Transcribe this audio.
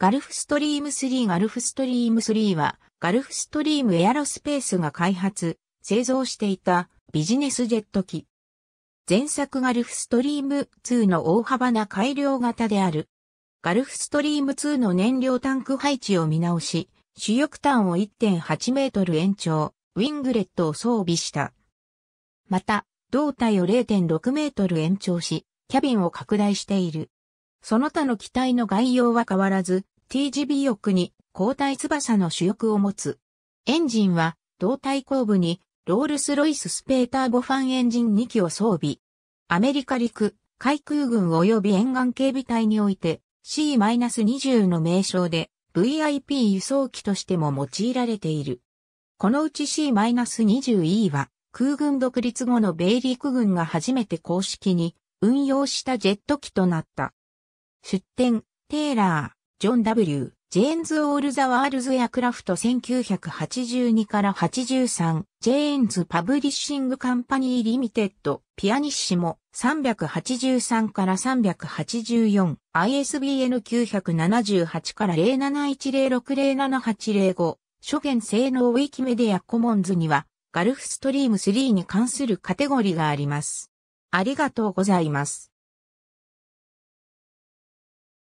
ガルフストリーム3ガルフストリーム3は、ガルフストリームエアロスペースが開発、製造していたビジネスジェット機。前作ガルフストリーム2の大幅な改良型である。ガルフストリーム2の燃料タンク配置を見直し、主翼端を1.8メートル延長、ウィングレットを装備した。また、胴体を0.6メートル延長し、キャビンを拡大している。その他の機体の概要は変わらず、TGB 翼に交代翼の主翼を持つ。エンジンは胴体後部にロールスロイススペーターボファンエンジン2機を装備。アメリカ陸、海空軍及び沿岸警備隊において C-20 の名称で VIP 輸送機としても用いられている。このうち C-20E は空軍独立後の米陸軍が初めて公式に運用したジェット機となった。出展、テーラー。ジョン W、ジェーンズ・オール・ザ・ワールズ・エアクラフト1982から83、ジェーンズ・パブリッシング・カンパニー・リミテッド、ピアニッシモ、383から384、ISBN 978から07106078005、諸言性能ウィキメディアコモンズには、ガルフストリーム3に関するカテゴリーがあります。ありがとうございます。